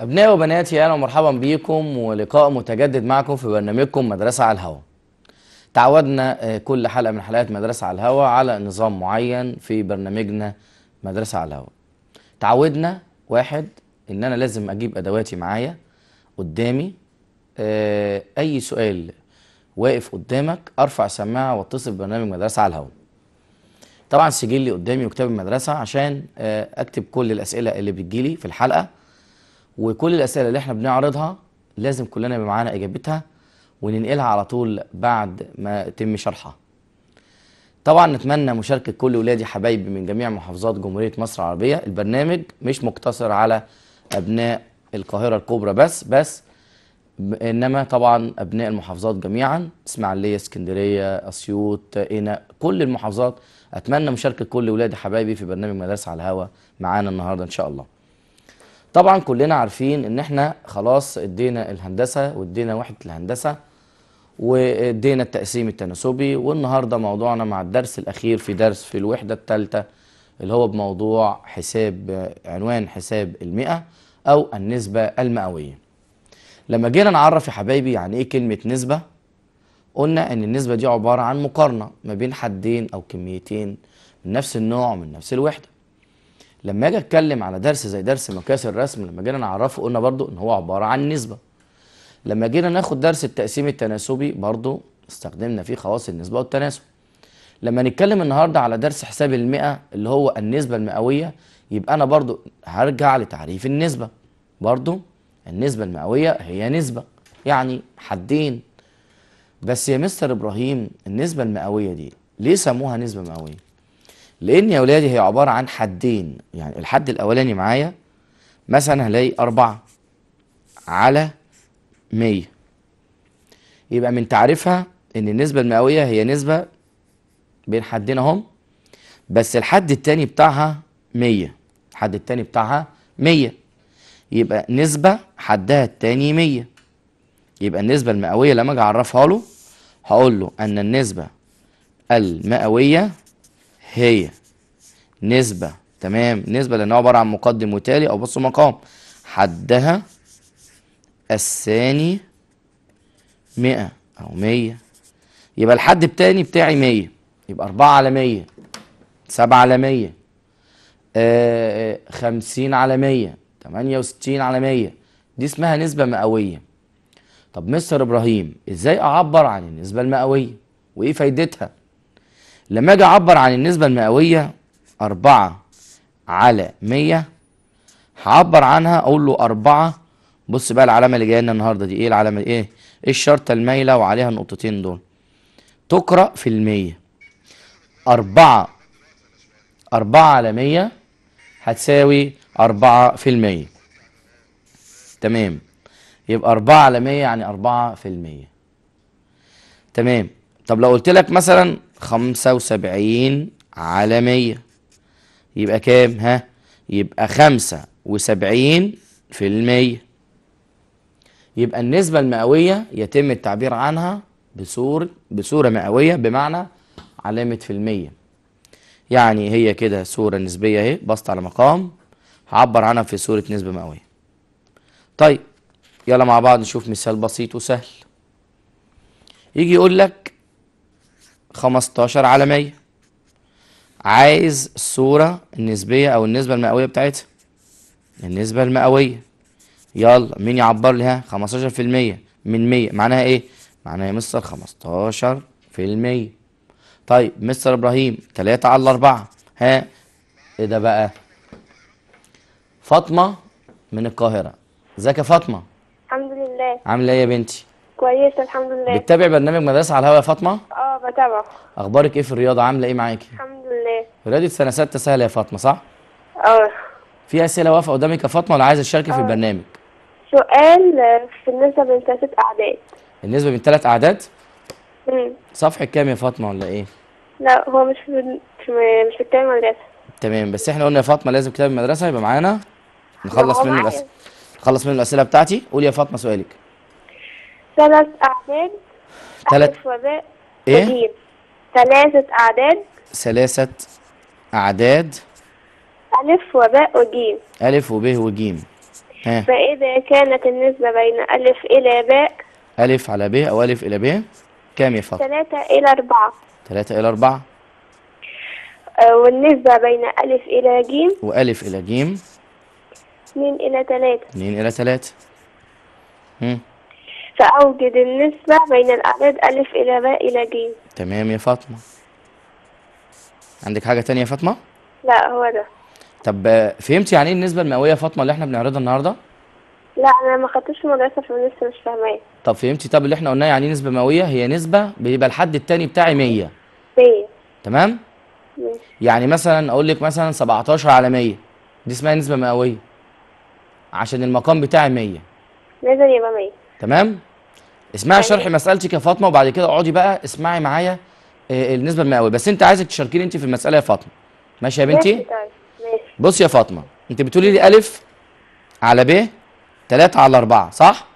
أبنائي وبناتي أهلا ومرحبا بيكم ولقاء متجدد معكم في برنامجكم مدرسة على الهواء. تعودنا آه، كل حلقة من حلقات مدرسة على الهواء على نظام معين في برنامجنا مدرسة على الهواء. تعودنا واحد إن أنا لازم أجيب أدواتي معايا قدامي آه، أي سؤال واقف قدامك أرفع سماعة واتصل ببرنامج مدرسة على الهواء. طبعا سجلي قدامي وكتاب المدرسة عشان آه، أكتب كل الأسئلة اللي بتجيلي في الحلقة وكل الاسئله اللي احنا بنعرضها لازم كلنا يبقى معانا اجابتها وننقلها على طول بعد ما يتم شرحها طبعا نتمنى مشاركه كل ولادي حبايبي من جميع محافظات جمهوريه مصر العربيه البرنامج مش مقتصر على ابناء القاهره الكبرى بس بس انما طبعا ابناء المحافظات جميعا اسماعيليه اسكندريه اسيوط قنا كل المحافظات اتمنى مشاركه كل ولادي حبايبي في برنامج مدرسه على الهوا معانا النهارده ان شاء الله طبعا كلنا عارفين ان احنا خلاص ادينا الهندسه وادينا وحده الهندسه وادينا التقسيم التناسبي والنهارده موضوعنا مع الدرس الاخير في درس في الوحده الثالثه اللي هو بموضوع حساب عنوان حساب المئه او النسبه المئويه لما جينا نعرف يا حبايبي يعني ايه كلمه نسبه قلنا ان النسبه دي عباره عن مقارنه ما بين حدين او كميتين من نفس النوع من نفس الوحده لما اجي اتكلم على درس زي درس مقياس الرسم لما جينا نعرفه قلنا برضو ان هو عباره عن نسبه لما جينا ناخد درس التقسيم التناسبي برضو استخدمنا فيه خواص النسبه والتناسب لما نتكلم النهارده على درس حساب المئه اللي هو النسبه المئويه يبقى انا برضو هرجع لتعريف النسبه برضو النسبه المئويه هي نسبه يعني حدين بس يا مستر ابراهيم النسبه المئويه دي ليه سموها نسبه مئويه لان يا اولادي هي عباره عن حدين يعني الحد الاولاني معايا مثلا هلاقي أربعة على مية يبقى من تعريفها ان النسبة المئوية هي نسبة بين حدين اهم بس الحد التاني بتاعها مية الحد التاني بتاعها مية يبقى نسبة حدها التاني مية يبقى النسبة المئوية لما اجي اعرفها له هقول له ان النسبة المئوية هي نسبة تمام نسبة لأنها عبارة عن مقدم وتالي أو بص مقام حدها الثاني مئة أو مية يبقى الحد التاني بتاعي مية يبقى أربعة على مية سبعة على مية آآ آه، آه، خمسين على مية تمانية وستين على مية دي اسمها نسبة مئوية طب مستر إبراهيم إزاي أعبر عن النسبة المئوية وإيه فايدتها لما اجي اعبر عن النسبة المئوية أربعة على مية هعبر عنها أقول له أربعة بص بقى العلامة اللي جاية لنا النهاردة دي إيه العلامة إيه؟ إيه الشرطة المايلة وعليها النقطتين دول تقرأ في المية أربعة أربعة على مية هتساوي أربعة في المية تمام يبقى أربعة على مية يعني أربعة في المية تمام طب لو قلت لك مثلا خمسة وسبعين على مية يبقى كام ها يبقى خمسة وسبعين في المية يبقى النسبة المئوية يتم التعبير عنها بصور بصورة مئوية بمعنى علامة في المية يعني هي كده صورة نسبية اهي بسط على مقام هعبر عنها في صورة نسبة مئوية طيب يلا مع بعض نشوف مثال بسيط وسهل يجي يقول لك 15 على 100 عايز الصورة النسبية أو النسبة المئوية بتاعتها النسبة المئوية يلا مين يعبر لي ها 15% من 100 معناها ايه معناها يا مستر 15% طيب مستر ابراهيم 3 على 4 ها ايه ده بقى فاطمة من القاهرة ازيك يا فاطمة الحمد لله عاملة ايه يا بنتي كويسة الحمد لله بتتابع برنامج مدرسة على الهوا يا فاطمة؟ اه بتابعه أخبارك إيه في الرياضة عاملة إيه معاكي؟ الحمد لله رياضة سنة ستة سهلة يا فاطمة صح؟ اه في أسئلة واقفة قدامك يا فاطمة ولا عايزة تشاركي في آه. البرنامج؟ سؤال في النسبة بين ثلاثة أعداد النسبة بين ثلاث أعداد؟ امم صفحة كام يا فاطمة ولا إيه؟ لا هو مش في مش في المدرسة إيه؟ تمام بس إحنا قلنا يا فاطمة لازم كتاب المدرسة يبقى معانا نخلص منه الأسئلة نخلص منه الأسئلة بتاعتي قولي يا فاطمة سؤالك ثلاث أعداد ثلاث وباء إيه؟ وجيم ثلاثة أعداد ثلاثة أعداد ألف وباء وجيم ألف وباء وجيم ها فإذا كانت النسبة بين ألف إلى باء ألف على ب أو ألف إلى ب كام يا فاطمة؟ ثلاثة إلى أربعة ثلاثة إلى أربعة آه، والنسبة بين ألف إلى جيم وألف إلى جيم 2 إلى 3 2 إلى 3 سأوجد النسبة بين الأعداد ألف إلى باء إلى ج تمام يا فاطمة عندك حاجة تانية يا فاطمة؟ لا هو ده طب آه، فهمتي يعني ايه النسبة المئوية يا فاطمة اللي احنا بنعرضها النهاردة؟ لا أنا ما خدتش مدرسة فلسه مش فاهماها طب فهمتي طب اللي احنا قلناه يعني ايه نسبة مئوية هي نسبة بيبقى الحد التاني بتاعي 100 100 تمام؟ ماشي يعني مثلا أقول لك مثلا 17 على 100 دي اسمها نسبة مئوية عشان المقام بتاعي 100 لازم يبقى 100 تمام؟ اسمعي شرح مسألتك يا يعني فاطمة وبعد كده اقعدي بقى اسمعي معايا آه، آه، النسبة المئوية بس انت عايزك تشاركيني انت في المسألة يا فاطمة ماشي يا بنتي؟ ماشي طيب ماشي بصي يا فاطمة انت بتقولي لي ألف على ب 3 على 4 صح؟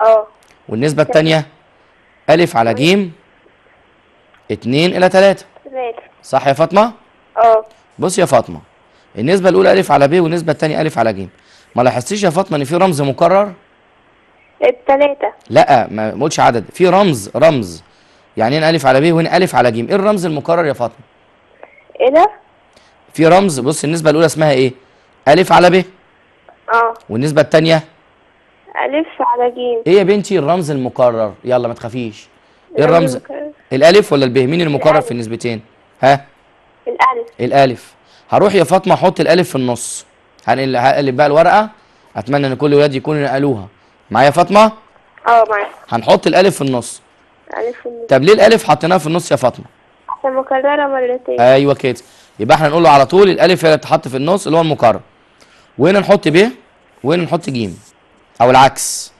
اه والنسبة الثانية ألف على ج 2 إلى 3 3 صح يا فاطمة؟ اه بصي يا فاطمة النسبة الأولى ألف على ب والنسبة الثانية ألف على ج ما لاحظتيش يا فاطمة إن في رمز مكرر؟ الثلاثة لا ما بقولش عدد في رمز رمز يعني هنا إيه ألف على ب وهنا ألف على ج إيه الرمز المكرر يا فاطمة؟ إيه ده؟ في رمز بص النسبة الأولى اسمها إيه؟ ألف على ب اه والنسبة الثانية؟ ألف على ج إيه يا بنتي الرمز المكرر؟ يلا ما تخافيش إيه الرمز؟ الألف ولا الب؟ مين المكرر الألف. في النسبتين؟ ها؟ الألف الألف هروح يا فاطمة أحط الألف في النص هنقلب بقى الورقة أتمنى إن كل الولاد يكونوا نقلوها معايا فاطمه اه معايا هنحط الالف في النص الف في النص طب ليه الالف حطيناها في النص يا فاطمه عشان مكرره مرتين ايوه كده يبقى احنا نقول له على طول الالف هي اللي تحط في النص اللي هو المكرر وهنا نحط ب وهنا نحط ج او العكس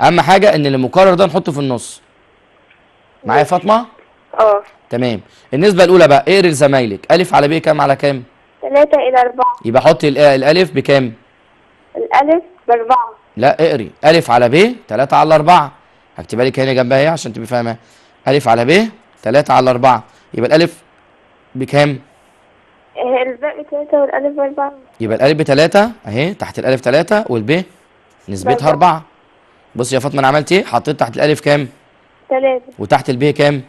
اهم حاجه ان المكرر ده نحطه في النص معايا فاطمه اه تمام النسبه الاولى بقى اقري لزمايلك الف على ب كام على كام 3 الى 4 يبقى حط الالف بكام الالف باربعه لا اقري ألف على ب 3 على 4 هكتبها لك هنا جنبها ايه عشان تبقي فاهمة ألف على ب 3 على 4 يبقى الألف بكام؟ الباء 3 والألف 4 يبقى الألف 3 أهي تحت الألف 3 والب نسبتها 4 بصي يا فاطمة أنا عملت إيه؟ حطيت تحت الألف كام؟ 3 وتحت الب كام؟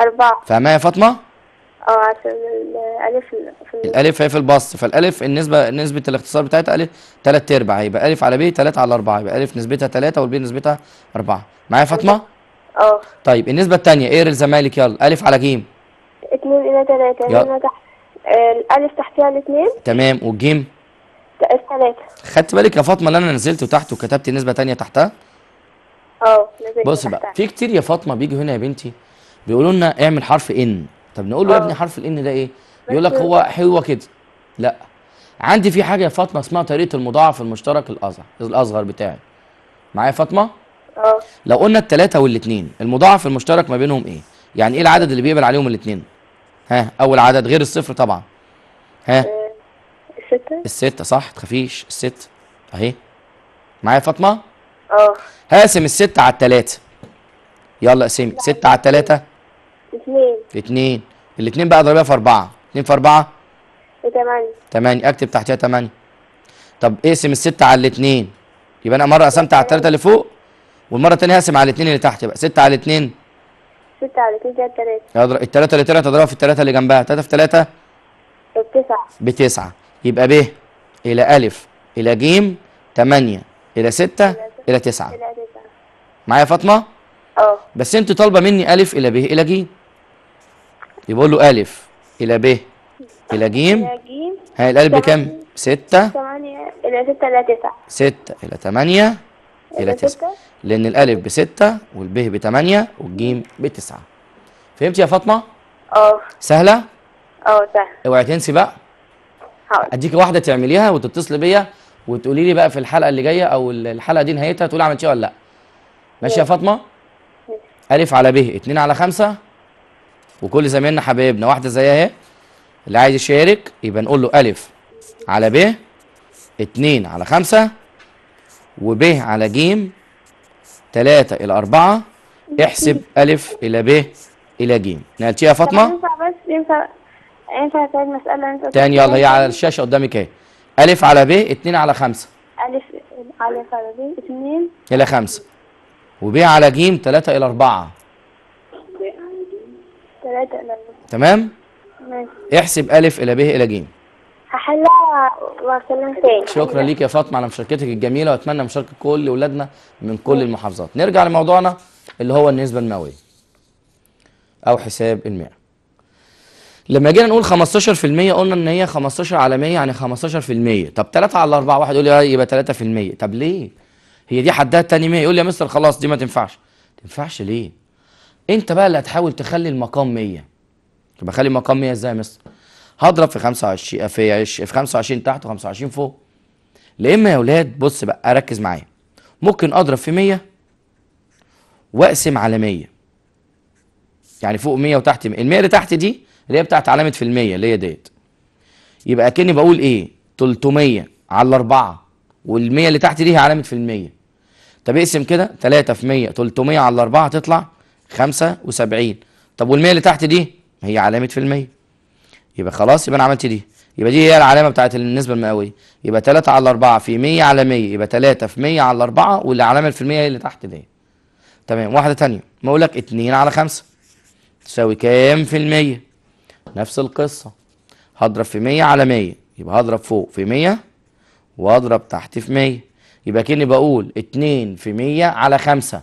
4 فاهمة يا فاطمة؟ اه عشان الالف في الالف هي في البسط فالالف النسبه نسبه الاختصار بتاعتها الف 3 ارباع يبقى الف على ب 3 على 4 يبقى الف نسبتها 3 والب نسبتها 4 معايا فاطمه؟ اه طيب النسبه الثانيه ايه الزمالك يلا الف على جيم 2 الى 3 يعني يلا الالف تحتها الاثنين تمام والجيم الثلاثه خدت بالك يا فاطمه اللي انا نزلت تحت وكتبت نسبه ثانيه تحتها؟ اه نزلت بص بقى في كتير يا فاطمه بيجوا هنا يا بنتي بيقولوا لنا اعمل حرف ان طب نقول له يا ابني آه. حرف الان ده ايه يقول لك هو هو كده لا عندي في حاجه يا فاطمه اسمها طريقه المضاعف المشترك الاصغر الاصغر بتاعي معايا فاطمه اه لو قلنا الثلاثه والاثنين المضاعف المشترك ما بينهم ايه يعني ايه العدد اللي بيقبل عليهم الاثنين ها اول عدد غير الصفر طبعا ها أه الستة الستة صح تخافيش الستة اهي معايا فاطمة؟ اه هاسم الستة على التلاتة يلا اقسمي ستة على التلاتة اثنين 2 الاثنين بقى اضربها في 4 2 في 4 8 8 اكتب تحتها 8 طب اقسم الست على الاثنين يبقى انا مره قسمت على الثلاثه اللي فوق والمره الثانيه هقسم على الاثنين اللي تحت يبقى 6 على 2 6 على 2 زائد 3 الثلاثه اللي طلعت اضربها في الثلاثه اللي جنبها 3 في 3 بتسعة بتسعة يبقى ب إلى ألف إلى ج 8 إلى 6 إلى, إلى 9 معايا فاطمة؟ اه بس أنت طالبة مني ألف إلى ب إلى جيم يبقى له ألف إلى ب إلى جيم هاي القلب كم؟ ستة إلى ستة إلى تسعة ستة إلى تمانية إلى تسعة لأن الألف بستة والب بتمانية والجيم بتسعة فهمت يا فاطمة؟ اه سهلة؟ اه سهلة اوعي تنسي بقى حاضر أديكي واحدة تعمليها وتتصلي بيا وتقولي لي بقى في الحلقة اللي جاية أو الحلقة دي نهايتها تقولي عملتيها ولا لأ ماشي يا فاطمة؟ ألف على ب اتنين على خمسة وكل زمايلنا حبايبنا واحده زيها اهي اللي عايز يشارك يبقى نقول له الف على ب 2 على 5 وب على ج 3 الى 4 احسب الف الى ب الى ج نقلتيها يا فاطمه ينفع بس ينفع ينفع مساله تاني يلا هي على الشاشه قدامك اهي الف على ب 2 على 5 الف على ب 2 الى 5 وب على ج 3 الى 4 ثلاثة إلى تمام؟ ماشي احسب أ إلى ب إلى ج هحلها واكلمك تاني شكرا ليك يا فاطمة على مشاركتك الجميلة وأتمنى مشاركة كل ولادنا من كل المحافظات نرجع لموضوعنا اللي هو النسبة المئوية أو حساب المئة لما جينا نقول 15% قلنا ان هي 15 على 100 يعني 15% طب 3 على 4 واحد يقول لي آه، يبقى 3% طب ليه؟ هي دي حدها الثاني 100 يقول لي يا مستر خلاص دي ما تنفعش. ما تنفعش ليه؟ انت بقى اللي هتحاول تخلي المقام 100 طب اخلي المقام 100 ازاي يا مستر هضرب في 25 في عش... في 25 تحت و25 فوق لاما اما يا اولاد بص بقى ركز معايا ممكن اضرب في 100 واقسم على 100 يعني فوق 100 وتحت 100 ال 100 اللي تحت دي اللي هي بتاعت علامه في ال 100 اللي هي ديت يبقى كاني بقول ايه 300 على 4 وال 100 اللي تحت دي هي علامه في ال 100 طب اقسم كده 3 في 100 300 على 4 هتطلع 75 طب وال100 اللي تحت دي هي علامه في المية يبقى خلاص يبقى انا عملت دي يبقى دي هي العلامه بتاعت النسبه المئويه يبقى 3 على 4 في 100 على 100 يبقى 3 في 100 على 4 والعلامه في المية هي اللي تحت دي تمام واحده ثانيه ما اقول لك 2 على 5 تساوي كام في المية نفس القصه هضرب في 100 على 100 يبقى هضرب فوق في 100 واضرب تحت في 100 يبقى كاني بقول 2 في 100 على 5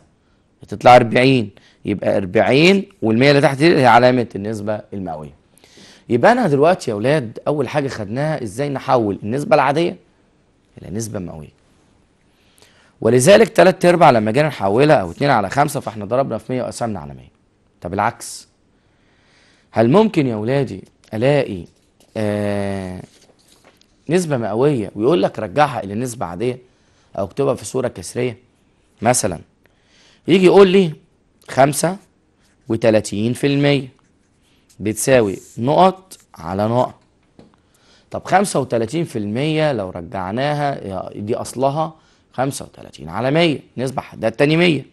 هتطلع 40 يبقى 40 وال100 اللي تحت دي هي علامه النسبه المئويه يبقى انا دلوقتي يا اولاد اول حاجه خدناها ازاي نحول النسبه العاديه الى نسبه مئويه ولذلك 3 ارباع لما جينا نحولها او 2 على 5 فاحنا ضربنا في 100 وقسمنا على 100 طب العكس هل ممكن يا اولادي الاقي آه نسبه مئويه ويقول لك رجعها الى نسبه عاديه او اكتبها في صوره كسريه مثلا يجي يقول لي خمسة وتلاتين في المية بتساوي نقط على نقط طب خمسة وتلاتين في المية لو رجعناها دي أصلها خمسة وتلاتين على مية نسبة حدها التاني مية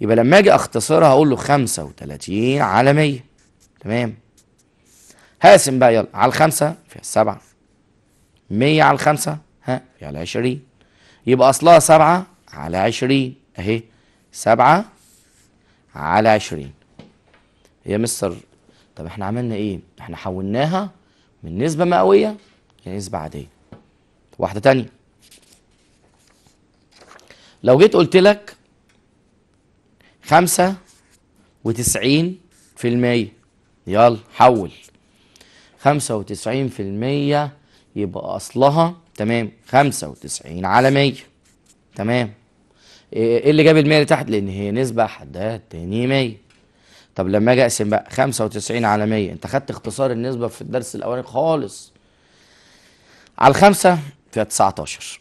يبقى لما أجي أختصرها أقول له خمسة وتلاتين على مية تمام هقسم بقى يلا على الخمسة فيها السبعة مية على الخمسة ها فيها 20 يبقى أصلها سبعة على عشرين أهي سبعة على 20 يا مستر طب احنا عملنا ايه؟ احنا حولناها من نسبه مئويه لنسبه عاديه. واحده تانية لو جيت قلت لك 95% يلا حول 95% يبقى اصلها تمام 95 على 100 تمام ايه اللي جاب ال 100 لتحت لان هي نسبه حدها تاني 100 طب لما اجي اقسم بقى 95 على 100 انت خدت اختصار النسبه في الدرس الاولاني خالص على الخمسه فيها 19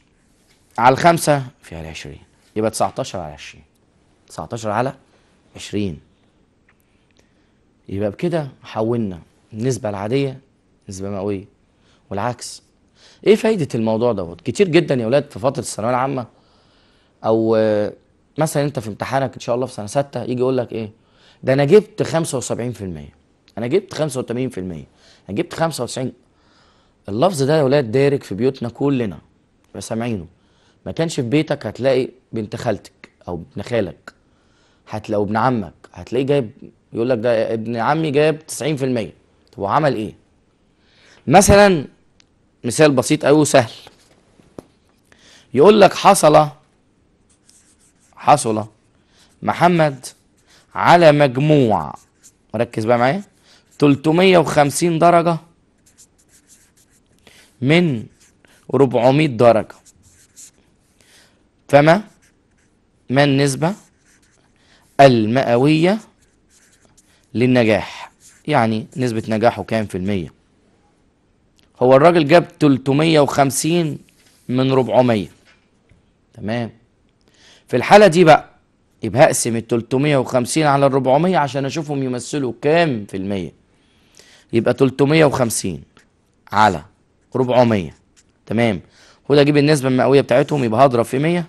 على الخمسه فيها ال 20 يبقى 19 على 20 19 على 20 يبقى بكده حولنا النسبه العاديه نسبه مئويه والعكس ايه فايده الموضوع دوت كتير جدا يا ولاد في فتره الثانويه العامه او مثلا انت في امتحانك ان شاء الله في سنه سته يجي يقول لك ايه ده انا جبت 75% انا جبت 85% انا جبت 95 اللفظ ده يا ولاد دارك في بيوتنا كلنا سامعينه ما كانش في بيتك هتلاقي بنت خالتك او ابن خالك هتلاقي ابن عمك هتلاقيه جايب يقول لك ده ابن عمي جايب 90% طب هو عمل ايه مثلا مثال بسيط قوي وسهل يقول لك حصل حصل محمد على مجموع ركز بقى معايا 350 درجة من 400 درجة فما ما النسبة المئوية للنجاح يعني نسبة نجاحه كام في المية هو الراجل جاب 350 من 400 تمام في الحالة دي بقى يبقى هقسم ال 350 على ال 400 عشان اشوفهم يمثلوا كام في المية يبقى 350 على 400 تمام خد اجيب النسبة المئوية بتاعتهم يبقى هضرب في 100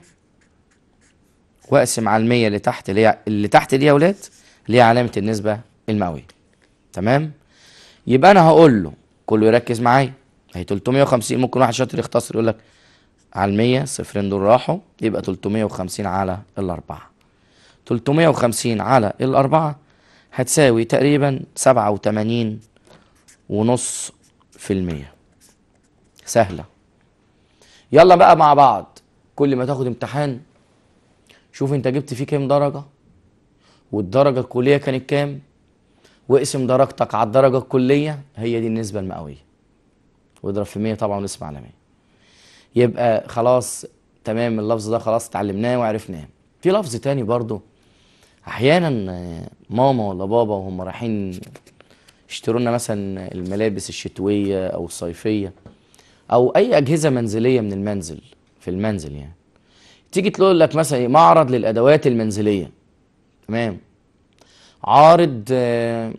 واقسم على ال 100 اللي تحت اللي هي اللي تحت دي يا ولاد اللي هي علامة النسبة المئوية تمام يبقى انا هقول له كله يركز معايا هي 350 ممكن واحد شاطر يختصر يقول لك على المية صفرين دول راحوا يبقى تلتمية وخمسين على الأربعة تلتمية وخمسين على الأربعة هتساوي تقريبا سبعة وتمانين ونص في المية سهلة يلا بقى مع بعض كل ما تاخد امتحان شوف انت جبت فيه كام درجة والدرجة الكلية كانت كام واقسم درجتك على الدرجة الكلية هي دي النسبة المئوية واضرب في 100 طبعا ونسبة على 100 يبقى خلاص تمام اللفظ ده خلاص اتعلمناه وعرفناه في لفظ تاني برضو احيانا ماما ولا بابا وهم رايحين يشتروا لنا مثلا الملابس الشتويه او الصيفيه او اي اجهزه منزليه من المنزل في المنزل يعني تيجي تقول لك مثلا معرض للادوات المنزليه تمام عارض آه،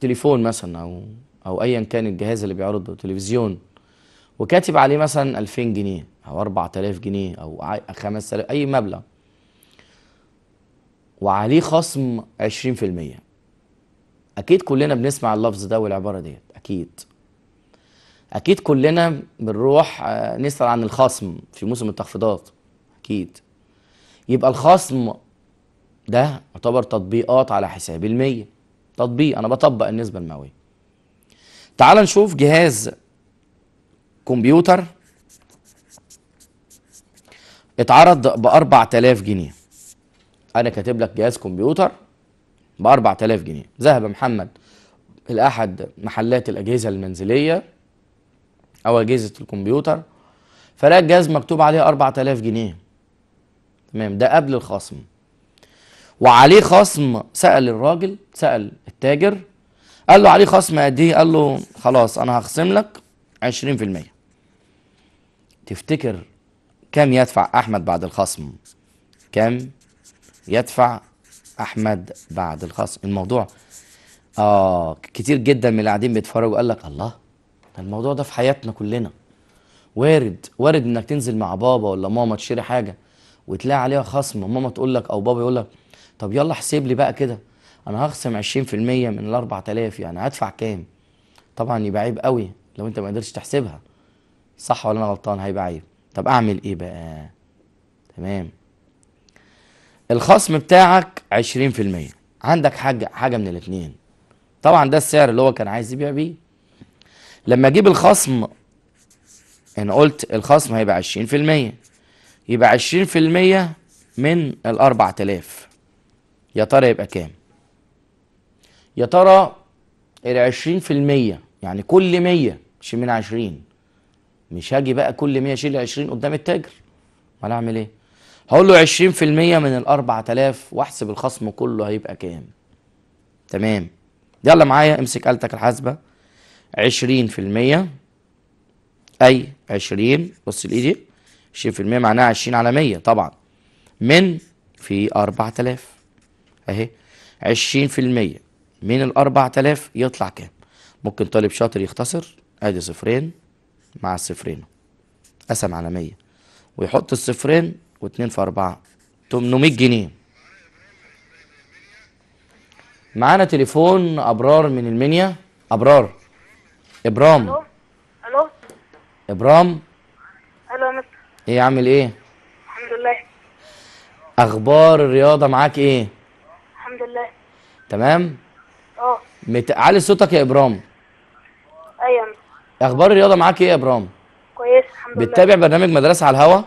تليفون مثلا او او ايا كان الجهاز اللي بيعرضه تلفزيون وكاتب عليه مثلا 2000 جنيه او 4000 جنيه او 5000 اي مبلغ وعليه خصم 20% اكيد كلنا بنسمع اللفظ ده والعباره ديت اكيد اكيد كلنا بنروح آه، نسال عن الخصم في موسم التخفيضات اكيد يبقى الخصم ده يعتبر تطبيقات على حساب المية تطبيق انا بطبق النسبه المئويه تعال نشوف جهاز كمبيوتر اتعرض ب 4000 جنيه انا كاتب لك جهاز كمبيوتر ب 4000 جنيه ذهب محمد لاحد محلات الاجهزه المنزليه او اجهزه الكمبيوتر فلقى الجهاز مكتوب عليه 4000 جنيه تمام ده قبل الخصم وعليه خصم سال الراجل سال التاجر قال له عليه خصم قد ايه قال له خلاص انا هخصم لك 20% تفتكر كم يدفع احمد بعد الخصم كم يدفع احمد بعد الخصم الموضوع اه كتير جدا من اللي قاعدين بيتفرجوا قال لك الله ده الموضوع ده في حياتنا كلنا وارد وارد انك تنزل مع بابا ولا ماما تشتري حاجه وتلاقي عليها خصم ماما تقول لك او بابا يقول لك طب يلا احسب لي بقى كده انا هخصم 20% من ال 4000 يعني هدفع كام طبعا يبقى عيب قوي لو انت ما قدرتش تحسبها صح ولا انا غلطان هيبقى عيب طب اعمل ايه بقى تمام الخصم بتاعك 20% عندك حاجه حاجه من الاثنين طبعا ده السعر اللي هو كان عايز يبيع بيه لما اجيب الخصم انا قلت الخصم هيبقى 20% يبقى 20% من ال 4000 يا ترى يبقى كام يا ترى ال 20% يعني كل 100 مش من 20 مش هاجي بقى كل 100 اشيل 20 قدام التاجر امال اعمل ايه هقول له 20% من ال 4000 واحسب الخصم كله هيبقى كام تمام يلا معايا امسك آلتك الحاسبه 20% اي 20 بص الايدي 20% معناها 20 على 100 طبعا من في 4000 اهي 20% من ال 4000 يطلع كام ممكن طالب شاطر يختصر ادي صفرين مع الصفرين قسم على 100 ويحط الصفرين و2 في أربعة 800 جنيه معانا تليفون أبرار من المنيا أبرار إبرام ألو ألو إبرام ألو مستر إيه عامل إيه؟ الحمد لله أخبار الرياضة معاك إيه؟ الحمد لله تمام؟ أه علي صوتك يا إبرام اخبار الرياضه معاك ايه يا ابرام كويس الحمد لله بتتابع برنامج مدرسه على الهوا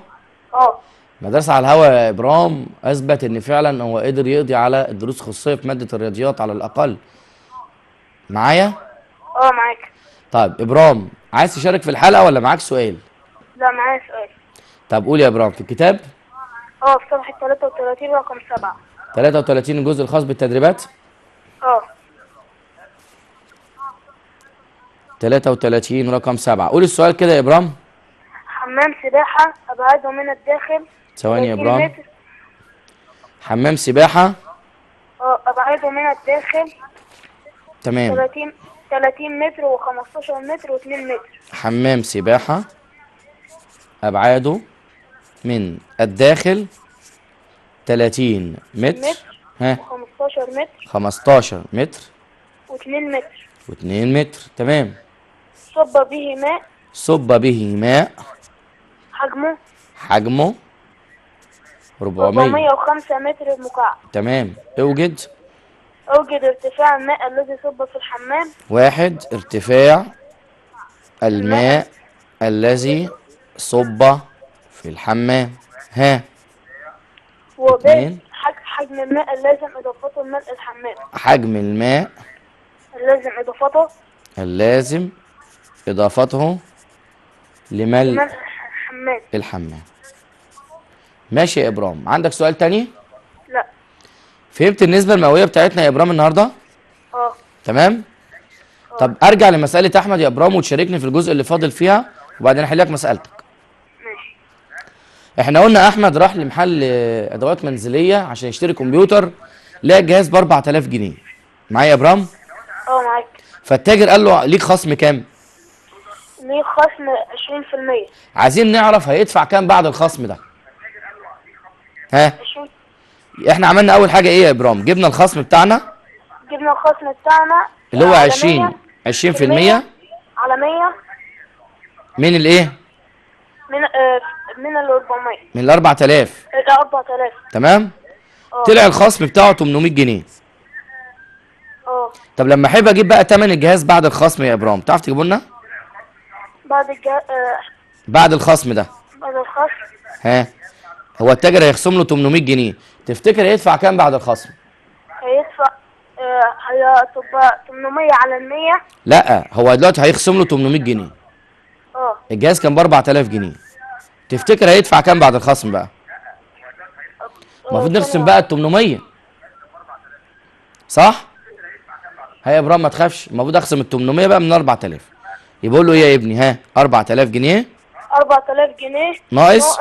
اه مدرسه على الهوا يا ابرام اثبت ان فعلا هو قدر يقضي على الدروس الخصوصيه في ماده الرياضيات على الاقل معايا اه معاك طيب ابرام عايز تشارك في الحلقه ولا معاك سؤال لا معايا سؤال طب قول يا ابرام في الكتاب اه في صفحه 33 رقم 7 33 الجزء الخاص بالتدريبات اه 33 رقم 7 قول السؤال كده يا ابرام حمام سباحه ابعاده من الداخل ثواني يا ابرام حمام سباحه اه ابعاده من الداخل تمام 30 30 متر و15 متر و2 متر حمام سباحه ابعاده من الداخل 30 متر, متر ها 15 متر 15 متر و2 متر و2 متر تمام صب به ماء صب به ماء حجمه حجمه 400 405 متر مكعب تمام اوجد اوجد ارتفاع الماء الذي صب في الحمام واحد ارتفاع الماء الذي صب في الحمام ها وبين حجم الماء اللازم اضافته لملء الحمام حجم الماء اللازم اضافته اللازم إضافته لملء الحمام الحمام ماشي يا إبرام عندك سؤال تاني؟ لا فهمت النسبة المئوية بتاعتنا يا إبرام النهاردة؟ اه تمام؟ أوه. طب أرجع لمسألة أحمد يا إبرام وتشاركني في الجزء اللي فاضل فيها وبعدين أحل لك مسألتك ماشي إحنا قلنا أحمد راح لمحل أدوات منزلية عشان يشتري كمبيوتر لقى الجهاز ب 4000 جنيه معايا يا إبرام؟ اه معاك فالتاجر قال له ليك خصم كام؟ ليه خصم 20% عايزين نعرف هيدفع كام بعد الخصم ده ها احنا عملنا اول حاجه ايه يا ابرام جبنا الخصم بتاعنا جبنا الخصم بتاعنا اللي هو 20 آه، 20% على 100 من الايه من آه، من ال 400 من ال 4000 ال 4000 تمام أوه. طلع الخصم بتاعه 800 جنيه اه طب لما احب اجيب بقى ثمن الجهاز بعد الخصم يا ابرام تعرف تجيبه لنا بعد الج... آه بعد الخصم ده بعد الخصم ها هو التاجر هيخصم له 800 جنيه تفتكر هيدفع كام بعد الخصم هيدفع آه، هي تبقى 800 على ال 100 لا هو دلوقتي هيخصم له 800 جنيه اه الجهاز كان ب 4000 جنيه تفتكر هيدفع كام بعد الخصم بقى المفروض نخصم بقى ال 800 صح هيا ابراهيم ما تخافش المفروض اخصم ال 800 بقى من 4000 يبقول له ايه يا ابني ها 4000 جنيه 4000 جنيه ناقص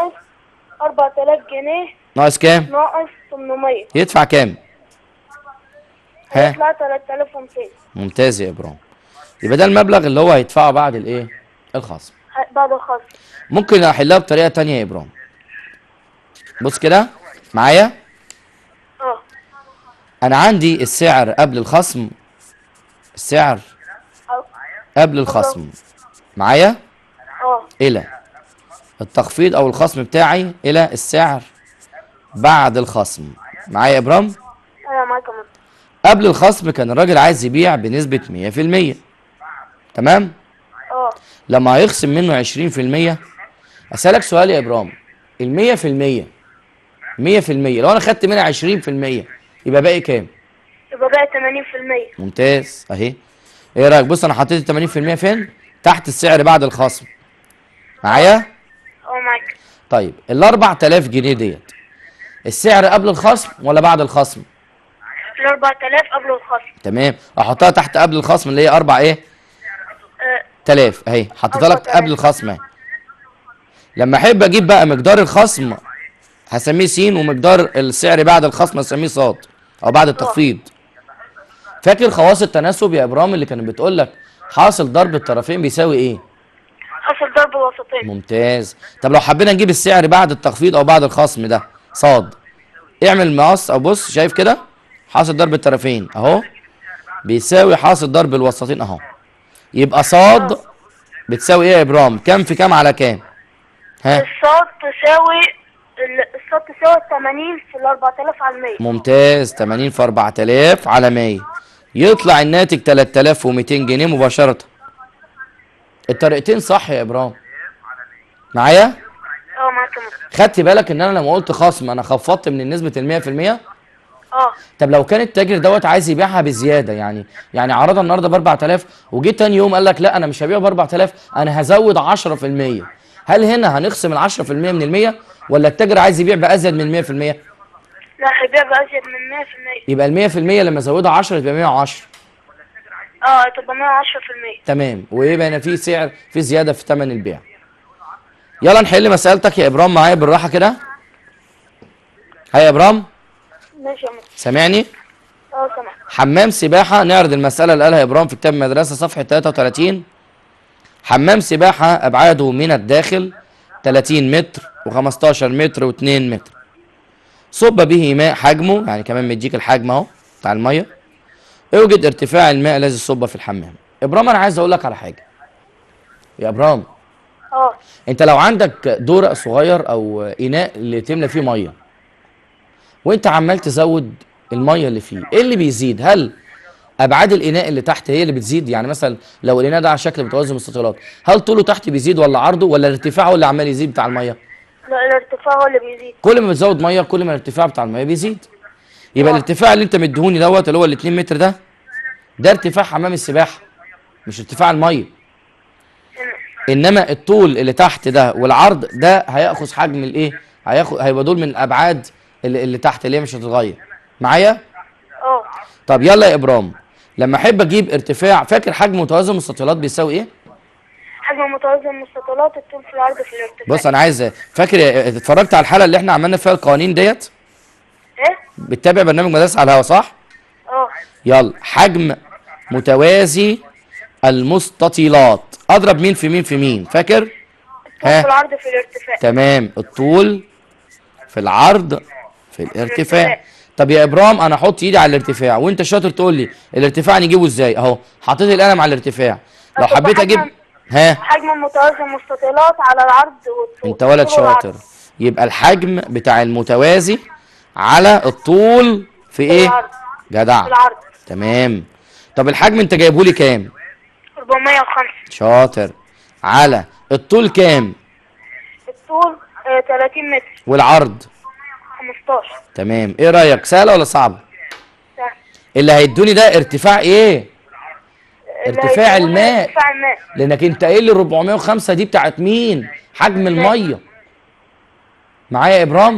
4000 جنيه ناقص كام ناقص 800 يدفع كام ها يطلع 3200 ممتاز يا ابراهيم يبقى ده المبلغ اللي هو هيدفعه بعد الايه الخصم بعد الخصم ممكن احلها بطريقه ثانيه يا ابراهيم بص كده معايا اه انا عندي السعر قبل الخصم السعر قبل الخصم معايا اه. الى التخفيض او الخصم بتاعي الى السعر بعد الخصم معايا يا ابرام ايوه معاك قبل الخصم كان الراجل عايز يبيع بنسبه 100% تمام اه لما هيخصم منه 20% اسالك سؤال يا ابرام ال 100% 100% لو انا خدت منها 20% يبقى باقي كام يبقى باقي 80% ممتاز اهي ايه رايك بص انا حطيت ال 80% فين تحت السعر بعد الخصم معايا اه oh معاك طيب ال 4000 جنيه ديت السعر قبل الخصم ولا بعد الخصم ال 4000 قبل الخصم تمام احطها تحت قبل الخصم اللي هي 4 ايه 3000 أه. اهي حطيتها لك قبل الخصم اهي لما احب اجيب بقى مقدار الخصم هسميه س ومقدار السعر بعد الخصم هسميه ص او بعد التخفيض فاكر خواص التناسب يا ابرام اللي كانت بتقول لك حاصل ضرب الطرفين بيساوي ايه حاصل ضرب الوسطين ممتاز طب لو حبينا نجيب السعر بعد التخفيض او بعد الخصم ده صاد اعمل مقص او بص شايف كده حاصل ضرب الطرفين اهو بيساوي حاصل ضرب الوسطين اهو يبقى صاد بتساوي ايه يا ابرام كام في كام على كام ها الصاد تساوي الصاد تساوي 80 في 4000 على 100 ممتاز 80 في 4000 على 100 يطلع الناتج 3200 جنيه مباشرة الطريقتين صح يا ابراهيم معايا اه معاك خدت بالك ان انا لما قلت خصم انا خفضت من نسبه ال 100% اه طب لو كان التاجر دوت عايز يبيعها بزياده يعني يعني عرضها النهارده ب 4000 وجيت تاني يوم قال لك لا انا مش هبيعه ب 4000 انا هزود 10% هل هنا هنخصم ال 10% من ال 100 ولا التاجر عايز يبيع بازيد من 100%؟ لا هجيبها ازيد من 100% يبقى ال 100% لما ازودها 10 تبقى 110 اه تبقى 110% تمام ويبقى هنا في سعر في زياده في ثمن البيع يلا نحل مسألتك يا إبرام معايا بالراحة كده هيا يا إبرام ماشي يا سامعني؟ اه سامعك حمام سباحة نعرض المسألة اللي قالها إبرام في كتاب المدرسة صفحة 33 حمام سباحة أبعاده من الداخل 30 متر و15 متر و2 متر صب به ماء حجمه يعني كمان مديك الحجم اهو بتاع الميه اوجد ارتفاع الماء الذي صب في الحمام ابرام انا عايز اقول لك على حاجه يا ابرام اه انت لو عندك دورق صغير او اناء اللي تملى فيه ميه وانت عمال تزود الميه اللي فيه ايه اللي بيزيد هل ابعاد الاناء اللي تحت هي اللي بتزيد يعني مثلا لو الاناء ده على شكل متوازي مستطيلات هل طوله تحت بيزيد ولا عرضه ولا ارتفاعه اللي عمال يزيد بتاع الميه الارتفاع هو اللي بيزيد كل ما بتزود ميه كل ما الارتفاع بتاع الميه بيزيد يبقى آه. الارتفاع اللي انت مديهوني دوت اللي هو ال 2 متر ده ده ارتفاع حمام السباحه مش ارتفاع الميه انما الطول اللي تحت ده والعرض ده هياخذ حجم الايه هياخد هيبقى دول من الابعاد اللي, اللي تحت اللي هي مش هتتغير معايا اه طب يلا يا ابرام لما احب اجيب ارتفاع فاكر حجم متوازن المستطيلات بيساوي ايه حجم متوازن المستطيلات الطول في العرض في الارتفاع بص انا عايز فاكر اتفرجت على الحلقه اللي احنا عملنا فيها القوانين ديت ايه بتتابع برنامج مدارس على الهوا صح اه يلا حجم متوازي المستطيلات اضرب مين في مين في مين فاكر الطول ها. في العرض في الارتفاع تمام الطول في العرض في الارتفاع طب يا ابرام انا احط ايدي على الارتفاع وانت شاطر تقول لي الارتفاع نجيبه ازاي اهو حطيت القلم على الارتفاع لو حبيت اجيب ها حجم المتوازي المستطيلات على العرض والطول انت ولد شاطر يبقى الحجم بتاع المتوازي على الطول في ايه العرض. جدع العرض. تمام طب الحجم انت جايبه لي كام 405 شاطر على الطول كام الطول 30 آه، متر والعرض 15 تمام ايه رايك سهله ولا صعبه سهله اللي هيدوني ده ارتفاع ايه ارتفاع الماء لانك انت ايه اللي 405 دي بتاعت مين حجم الميه معايا يا ابرام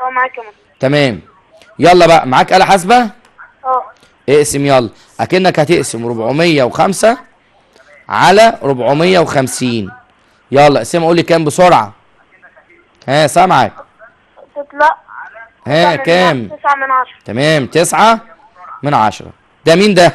اه معاك يا تمام يلا بقى معاك آلة حاسبة اه اقسم يلا اكنك هتقسم 405 على 450 يلا اقسمها قول لي كام بسرعة ها سامعك تطلع ها كام 9 من 10 تمام 9 من 10 ده مين ده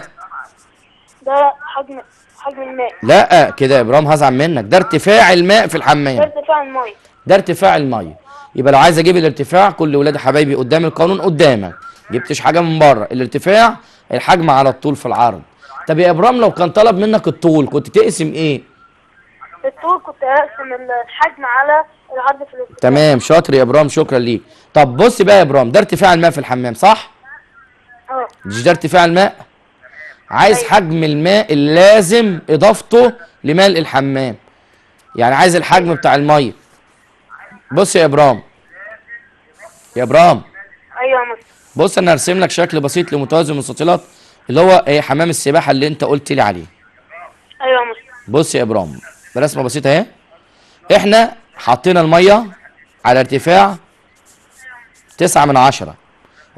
ده حجم حجم الماء لا كده يا ابراهيم هزعل منك ده ارتفاع الماء في الحمام ده ارتفاع الميه ده ارتفاع الميه يبقى لو عايز اجيب الارتفاع كل ولاد حبايبي قدام القانون قدامك جبتش حاجه من بره الارتفاع الحجم على الطول في العرض طب يا ابراهيم لو كان طلب منك الطول كنت تقسم ايه الطول كنت اقسم الحجم على العرض في الارتفاع تمام شاطر يا ابراهيم شكرا ليك طب بص بقى يا ابراهيم ده ارتفاع الماء في الحمام صح اه مش ده ارتفاع الماء عايز طيب. حجم الماء اللازم اضافته لملء الحمام يعني عايز الحجم بتاع الميه بص يا ابرام يا ابرام ايوه يا بص انا هرسم لك شكل بسيط لمتوازي المستطيلات اللي هو ايه حمام السباحه اللي انت قلت لي عليه ايوه يا بص يا ابرام برسمه بسيطه اهي احنا حطينا الميه على ارتفاع 9 من عشرة أيوة.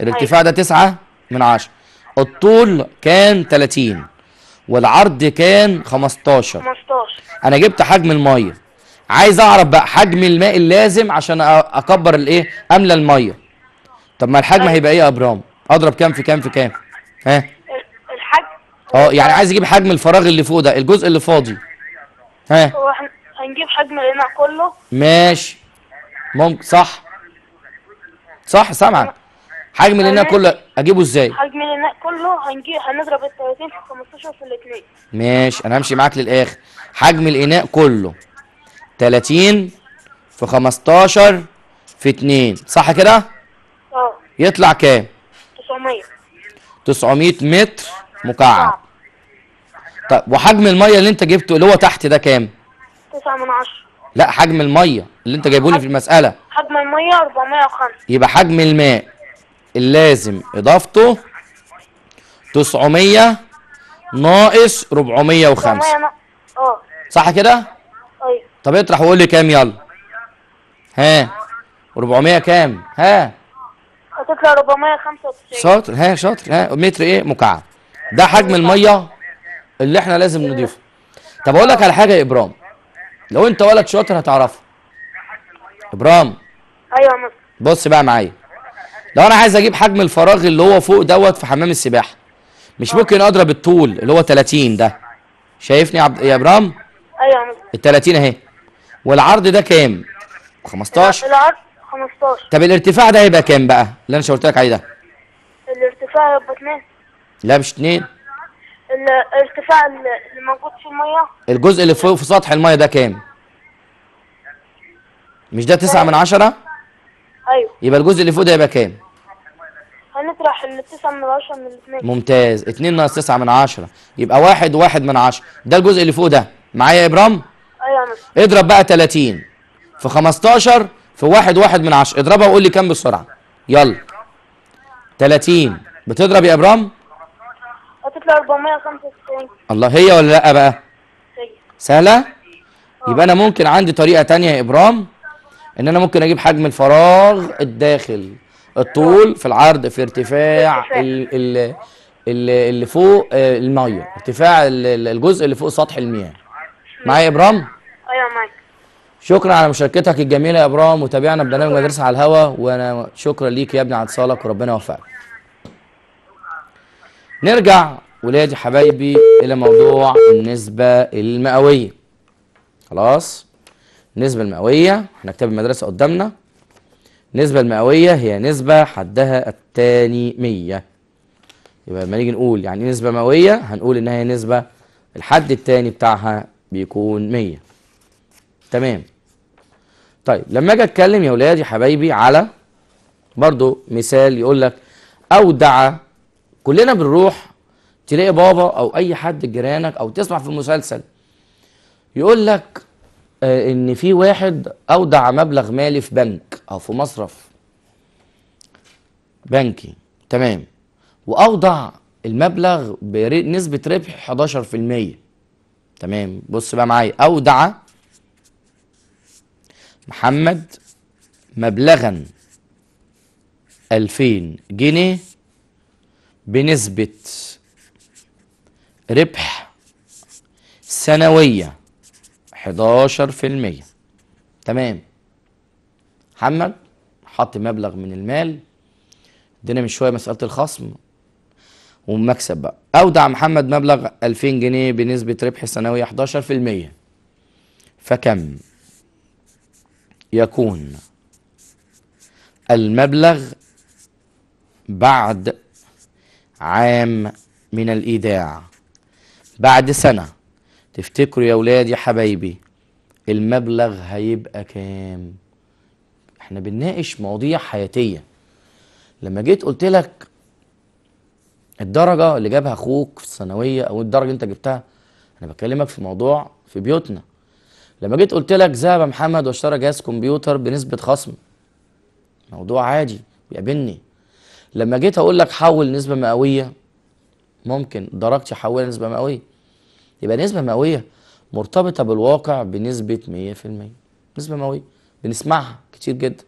الارتفاع ده 9 من عشرة الطول كان 30 والعرض كان 15 15 انا جبت حجم الميه عايز اعرف بقى حجم الماء اللازم عشان اكبر الايه املى الميه طب ما الحجم أيوة. هيبقى ايه يا ابرام اضرب كام في كام في كام ها الحجم اه يعني عايز اجيب حجم الفراغ اللي فوق ده الجزء اللي فاضي ها هنجيب حجم الإناء كله ماشي ممكن صح صح سامعك حجم الاناء كله اجيبه ازاي حجم الاناء كله هنجي هنضرب ال 30 في 15 في الاثنين ماشي انا همشي معاك للاخر حجم الاناء كله 30 في 15 في 2 صح كده اه يطلع كام 900 900 متر مكعب اه. طب وحجم الميه اللي انت جبته اللي هو تحت ده كام 9 من 10 لا حجم الميه اللي انت جايبه لي في المساله حجم الميه 405 يبقى حجم الماء اللازم اضافته 900 ناقص 405 صح كده؟ ايوه طب اطرح وقول لي كام يلا ها 400 كام ها هتطلع 495 شاطر ها شاطر ها متر ايه مكعب ده حجم الميه اللي احنا لازم نضيفه طب اقول لك على حاجه يا ابرام لو انت ولد شاطر هتعرفها ابرام ايوه يا بص بقى معايا لو انا عايز اجيب حجم الفراغ اللي هو فوق دوت في حمام السباحه مش آه. ممكن اضرب الطول اللي هو 30 ده شايفني عبد... يا ابرام ايوه ال 30 اهي والعرض ده كام 15 العرض 15 طب الارتفاع ده هيبقى كام بقى اللي انا شاورت لك عليه ده الارتفاع هيبقى 2 لا مش 2 الارتفاع اللي موجود في الميه الجزء اللي فوق في سطح الميه ده كام مش ده 9 من 10 ايوه يبقى الجزء اللي فوق ده يبقى كام هنطرح ال 9 من 10 من 2 ممتاز 2 ناقص 9 من 10 يبقى 1 1 من 10 ده الجزء اللي فوق ده معايا يا ابرام ايوه اضرب بقى 30 في 15 في 1 1 من 10 اضربها وقول لي كام بسرعه يلا 30 بتضرب يا ابرام هتطلع 495 الله هي ولا لا بقى هي سهله اه. يبقى انا ممكن عندي طريقه ثانيه يا ابرام ان انا ممكن اجيب حجم الفراغ الداخل الطول في العرض في ارتفاع اللي فوق آه، الميه ارتفاع الجزء اللي فوق سطح المياه معايا يا ابرام ايوه معاك شكرا على مشاركتك الجميله يا ابرام وتابعنا برنامج مدرسه على الهوا وانا شكرا ليك يا ابني على اتصالك وربنا يوفقك نرجع ولادي حبايبي الى موضوع النسبه المئويه خلاص النسبة المئوية احنا كتاب المدرسة قدامنا النسبة المئوية هي نسبة حدها التاني 100 يبقى لما نيجي نقول يعني ايه نسبة مئوية هنقول إن هي نسبة الحد التاني بتاعها بيكون 100 تمام طيب لما اجي اتكلم يا ولادي يا حبايبي على برضو مثال يقول لك اودع كلنا بنروح تلاقي بابا او اي حد جيرانك او تسمع في المسلسل يقول لك آه، ان في واحد اودع مبلغ مالي في بنك او في مصرف بنكي تمام واوضع المبلغ بنسبه ربح 11% تمام بص بقى معايا اودع محمد مبلغا 2000 جنيه بنسبه ربح سنويه 11% تمام محمد حط مبلغ من المال ادينا من شويه مساله الخصم ومكسب بقى اودع محمد مبلغ 2000 جنيه بنسبه ربح سنويه 11% فكم يكون المبلغ بعد عام من الايداع بعد سنه تفتكروا يا ولادي حبايبي المبلغ هيبقى كام احنا بنناقش مواضيع حياتيه لما جيت قلت لك الدرجه اللي جابها اخوك في الثانويه او الدرجه انت جبتها انا بكلمك في موضوع في بيوتنا لما جيت قلت لك ذهب محمد واشترى جهاز كمبيوتر بنسبه خصم موضوع عادي بيقابلني لما جيت اقول لك حول نسبه مئويه ممكن درجتي حولها نسبه مئويه يبقى نسبة مئوية مرتبطة بالواقع بنسبة 100% نسبة مئوية بنسمعها كتير جدا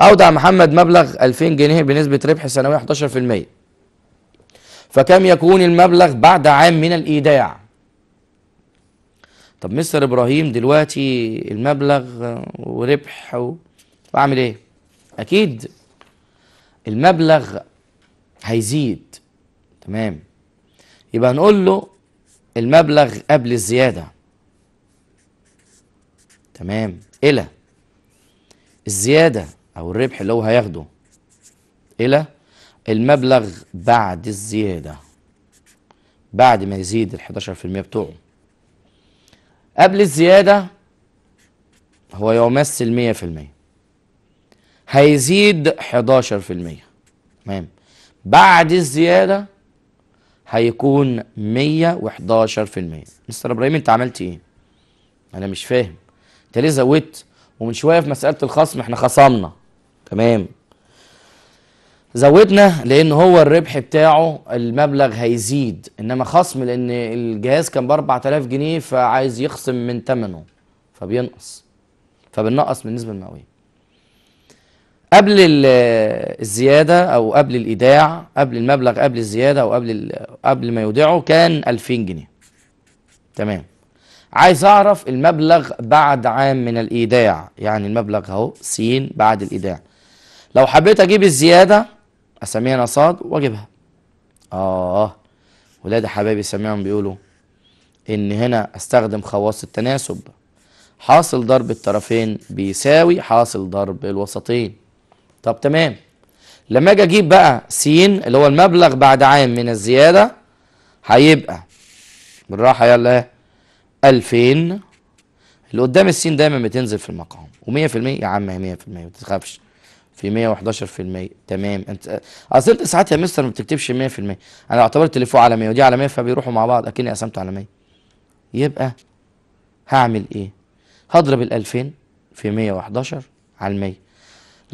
أودع محمد مبلغ 2000 جنيه بنسبة ربح سنوية 11% فكم يكون المبلغ بعد عام من الإيداع طب مستر إبراهيم دلوقتي المبلغ وربح و... وأعمل إيه أكيد المبلغ هيزيد تمام يبقى نقول له المبلغ قبل الزيادة تمام إلى الزيادة أو الربح اللي هو هياخده إلى المبلغ بعد الزيادة بعد ما يزيد ال 11% بتوعه قبل الزيادة هو يمثل 100% هيزيد 11% تمام بعد الزيادة هيكون 111% مستر ابراهيم انت عملت ايه انا مش فاهم انت ليه زودت ومن شويه في مساله الخصم احنا خصمنا تمام زودنا لان هو الربح بتاعه المبلغ هيزيد انما خصم لان الجهاز كان ب 4000 جنيه فعايز يخصم من ثمنه فبينقص فبنقص من النسبه المئويه قبل الزيادة أو قبل الإيداع قبل المبلغ قبل الزيادة أو قبل قبل ما يودعه كان 2000 جنيه تمام عايز أعرف المبلغ بعد عام من الإيداع يعني المبلغ أهو س بعد الإيداع لو حبيت أجيب الزيادة أسميها أنا ص وأجيبها آه ولاد حبايبي سمعهم بيقولوا إن هنا أستخدم خواص التناسب حاصل ضرب الطرفين بيساوي حاصل ضرب الوسطين طب تمام لما اجي اجيب بقى س اللي هو المبلغ بعد عام من الزياده هيبقى بالراحه يلا 2000 اللي قدام السين دايما بتنزل في المقام و100% يا عم هي 100% ما تخافش في 111% تمام انت اصل انت ساعات يا مستر ما بتكتبش 100% انا اعتبرت اللي فوق على 100 ودي على 100 فبيروحوا مع بعض اكني قسمته على 100 يبقى هعمل ايه؟ هضرب ال 2000 في 111 على 100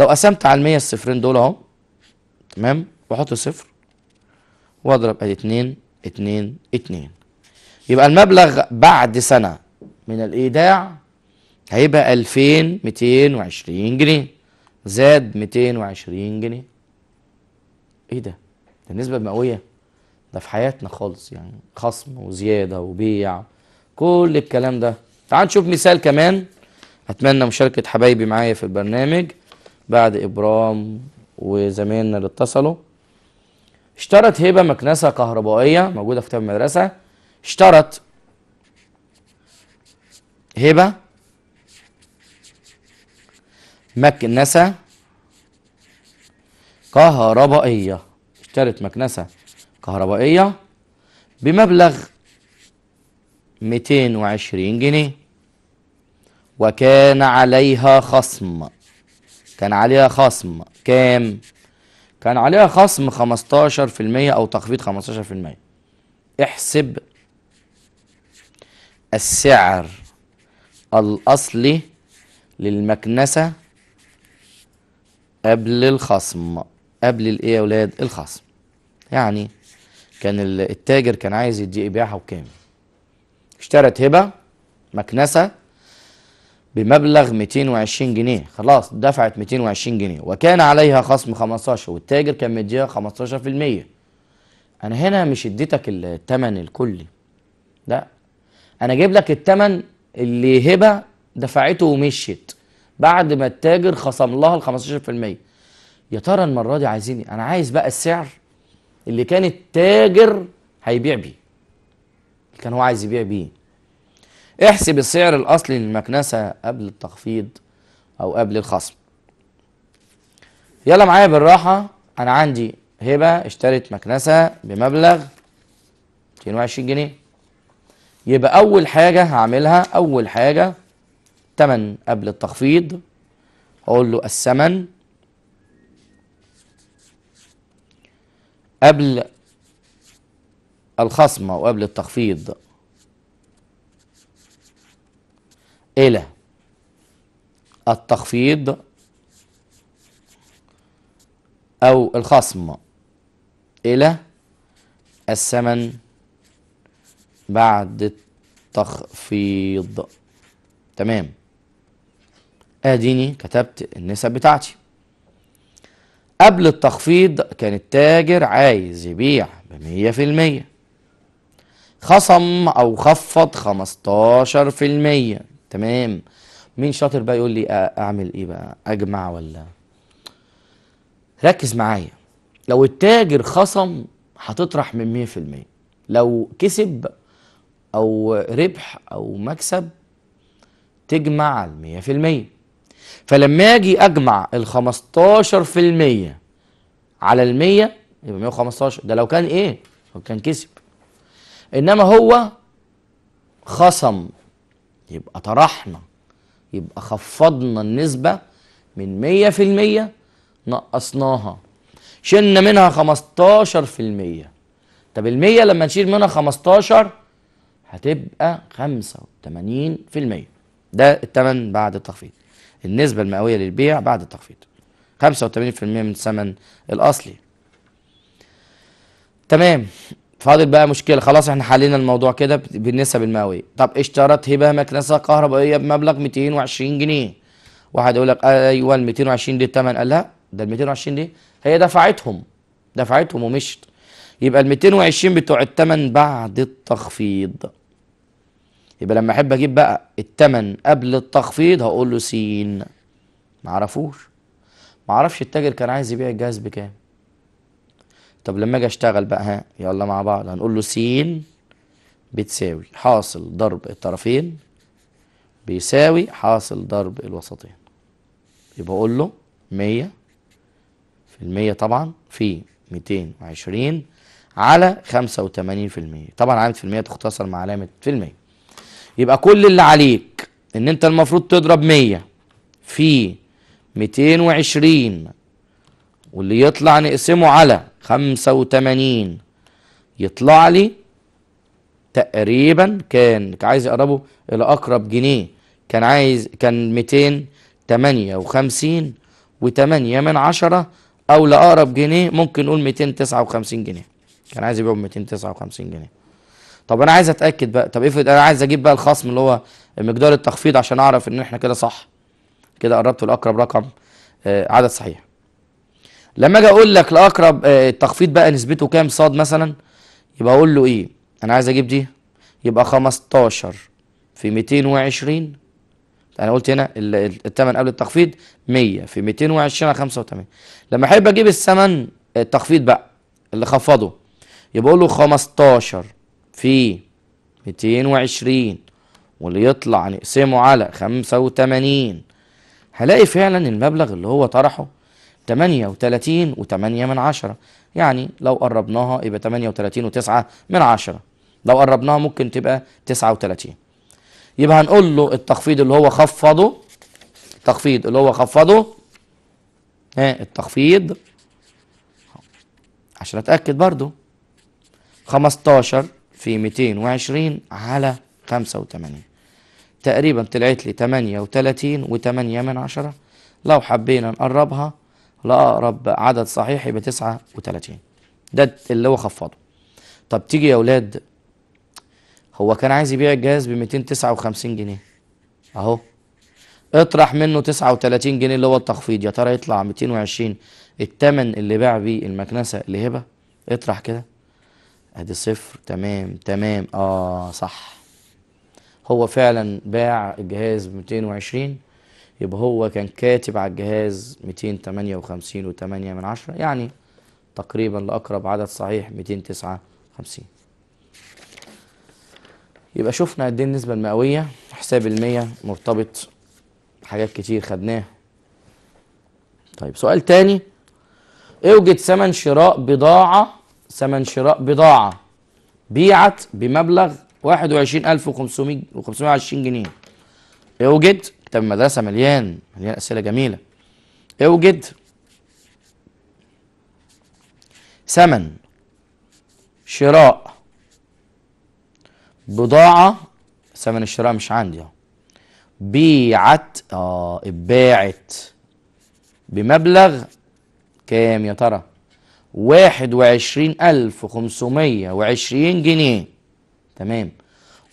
لو قسمت على المية الصفرين دول اهو تمام واحط صفر واضرب ادي اتنين اتنين اتنين يبقى المبلغ بعد سنة من الإيداع هيبقى 2220 جنيه زاد 220 جنيه ايه ده؟ ده نسبة مئوية ده في حياتنا خالص يعني خصم وزيادة وبيع كل الكلام ده تعال نشوف مثال كمان اتمنى مشاركة حبايبي معايا في البرنامج بعد إبرام وزمايلنا اللي اتصلوا اشترت هبة مكنسة كهربائية موجودة في كتاب المدرسة اشترت هبة مكنسة كهربائية اشترت مكنسة كهربائية بمبلغ 220 جنيه وكان عليها خصم كان عليها خصم كام كان عليها خصم 15% او تخفيض 15% احسب السعر الاصلي للمكنسه قبل الخصم قبل الايه يا ولاد الخصم يعني كان التاجر كان عايز يدي يبيعها بكام اشترت هبه مكنسه بمبلغ 220 جنيه خلاص دفعت 220 جنيه وكان عليها خصم 15 والتاجر كان مديها 15% انا هنا مش اديتك الثمن الكلي لا انا جايب لك الثمن اللي هبه دفعته ومشيت بعد ما التاجر خصم لها ال 15% يا ترى المره دي عايزين انا عايز بقى السعر اللي كان التاجر هيبيع بيه كان هو عايز يبيع بيه احسب السعر الأصلي للمكنسة قبل التخفيض أو قبل الخصم يلا معايا بالراحة أنا عندي هبة اشترت مكنسة بمبلغ 220 جنيه يبقى أول حاجة هعملها أول حاجة تمن قبل التخفيض اقول له الثمن قبل الخصم أو قبل التخفيض إلى التخفيض أو الخصم إلى الثمن بعد التخفيض تمام اديني كتبت النسب بتاعتي قبل التخفيض كان التاجر عايز يبيع بمية في المية خصم او خفض خمستاشر في المية تمام مين شاطر بقى يقول لي اعمل ايه بقى اجمع ولا ركز معايا لو التاجر خصم هتطرح من 100% لو كسب او ربح او مكسب تجمع ال 100% فلما اجي اجمع ال 15% على ال 100 يبقى 115 ده لو كان ايه؟ لو كان كسب انما هو خصم يبقى طرحنا يبقى خفضنا النسبة من 100% نقصناها شلنا منها 15% طب ال100 لما نشيل منها 15 هتبقى 85% ده الثمن بعد التخفيض النسبة المئوية للبيع بعد التخفيض 85% من الثمن الأصلي تمام فاضل بقى مشكله خلاص احنا حلينا الموضوع كده بالنسب المئويه طب اشترت هبه مكنسه كهربائيه بمبلغ 220 جنيه واحد يقول لك ايوه ال 220 دي الثمن قال لا ده ال 220 دي هي دفعتهم دفعتهم ومشت يبقى ال 220 بتوع الثمن بعد التخفيض يبقى لما احب اجيب بقى الثمن قبل التخفيض هقول له سين معرفوش معرفش التاجر كان عايز يبيع الجهاز بكام طب لما اجي اشتغل بقى ها يلا مع بعض هنقول له س بتساوي حاصل ضرب الطرفين بيساوي حاصل ضرب الوسطين يبقى اقول له 100 في المية طبعا في 220 على 85 في المية طبعا علامة في المية تختصر مع علامة في المية يبقى كل اللي عليك ان انت المفروض تضرب 100 في 220 واللي يطلع نقسمه على خمسة وتمانين يطلع لي تقريبا كان عايز اقربه الى اقرب جنيه كان عايز كان تمانية وخمسين وتمانية من عشرة او لاقرب جنيه ممكن نقول 259 جنيه كان عايز يبيعه ب 259 جنيه طب انا عايز اتاكد بقى طب افرض انا عايز اجيب بقى الخصم اللي هو مقدار التخفيض عشان اعرف ان احنا كده صح كده قربت لاقرب رقم آه، عدد صحيح لما اجي اقول لك لاقرب آه، التخفيض بقى نسبته كام صاد مثلا يبقى اقول له ايه انا عايز اجيب دي يبقى 15 في 220 انا قلت هنا الثمن قبل التخفيض 100 في 220 على 85 لما احب اجيب الثمن التخفيض بقى اللي خفضه يبقى اقول له 15 في 220 واللي يطلع نقسمه على 85 هلاقي فعلا المبلغ اللي هو طرحه 38 و8 من 10 يعني لو قربناها يبقى 38 و9 من 10 لو قربناها ممكن تبقى 39 يبقى هنقول له التخفيض اللي هو خفضه التخفيض اللي هو خفضه ها التخفيض عشان اتاكد برضو 15 في 220 على 85 تقريبا طلعت لي 38 و8 من 10 لو حبينا نقربها لاقرب عدد صحيح يبقى 39 ده اللي هو خفضه طب تيجي يا اولاد هو كان عايز يبيع الجهاز ب 259 جنيه اهو اطرح منه 39 جنيه اللي هو التخفيض يا ترى يطلع 220 التمن اللي باع بيه المكنسه لهبه اطرح كده ادي صفر تمام تمام اه صح هو فعلا باع الجهاز ب 220 يبقى هو كان كاتب على الجهاز 258 و8 من عشرة يعني تقريبا لأقرب عدد صحيح 259 يبقى شفنا قد ايه النسبة المئوية حساب المية مرتبط حاجات كتير خدناه طيب سؤال تاني اوجد ثمن شراء بضاعة ثمن شراء بضاعة بيعت بمبلغ 21520 جنيه اوجد كتاب المدرسة مليان مليان أسئلة جميلة اوجد إيه ثمن شراء بضاعة ثمن الشراء مش عندي اهو بيعت اه اتباعت بمبلغ كام يا ترى؟ واحد وعشرين ألف وخمسمية وعشرين جنيه تمام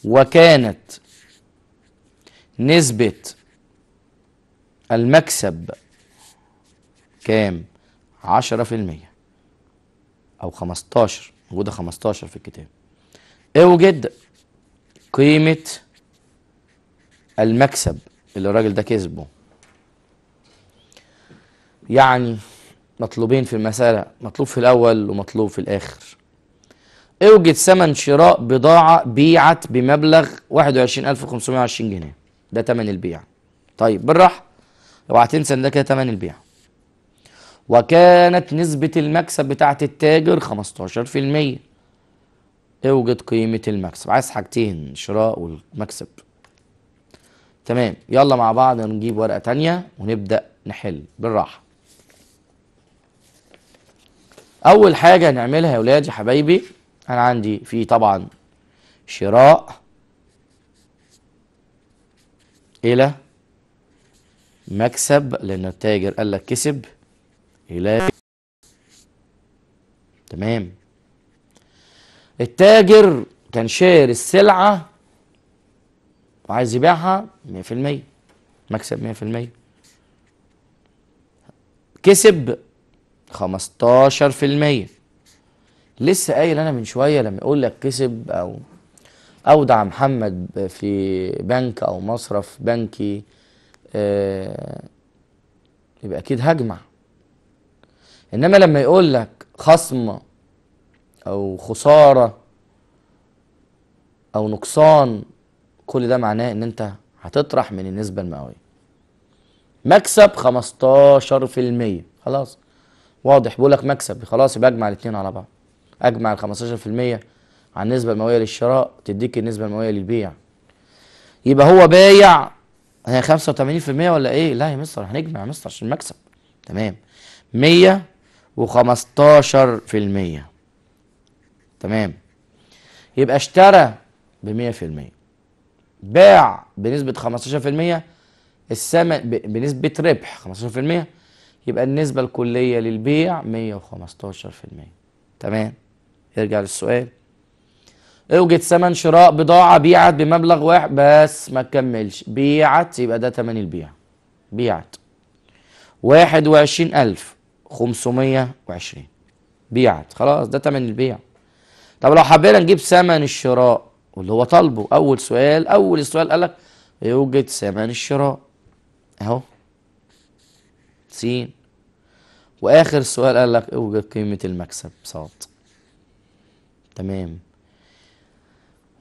وكانت نسبة المكسب كام 10% او 15 موجوده 15 في الكتاب اوجد قيمه المكسب اللي الراجل ده كسبه يعني مطلوبين في المسألة مطلوب في الأول ومطلوب في الآخر اوجد ثمن شراء بضاعة بيعت بمبلغ 21520 جنيه ده ثمن البيع طيب بالراحة اوعى تنسى ان ده كده تمن البيع وكانت نسبة المكسب بتاعة التاجر 15% اوجد قيمة المكسب عايز حاجتين شراء والمكسب تمام يلا مع بعض نجيب ورقة تانية ونبدأ نحل بالراحة أول حاجة هنعملها يا ولاد يا حبايبي أنا عندي في طبعا شراء إلى مكسب لان التاجر قال لك كسب الى تمام التاجر كان شاري السلعه وعايز يبيعها 100% مكسب 100% كسب 15% لسه قايل انا من شويه لما يقول لك كسب او اودع محمد في بنك او مصرف بنكي آه، يبقى اكيد هجمع انما لما يقول لك خصم او خساره او نقصان كل ده معناه ان انت هتطرح من النسبه المئويه مكسب 15% خلاص واضح بقول لك مكسب خلاص يبقى اجمع الاثنين على بعض اجمع ال 15% على النسبه المئويه للشراء تديك النسبه المئويه للبيع يبقى هو بايع هي 85% ولا ايه؟ لا يا مستر هنجمع يا مستر عشان المكسب تمام 115% تمام يبقى اشترى ب 100% باع بنسبة 15% الثمن بنسبة ربح 15% يبقى النسبة الكلية للبيع 115% تمام ارجع للسؤال اوجد ثمن شراء بضاعة بيعت بمبلغ واحد بس ما تكملش بيعت يبقى ده ثمن البيع بيعت واحد وعشرين ألف خمسمية وعشرين بيعت خلاص ده ثمن البيع طب لو حبينا نجيب ثمن الشراء واللي هو طالبه أول سؤال أول سؤال قالك يوجد ثمن الشراء أهو سين وآخر سؤال قالك اوجد قيمة المكسب صاد تمام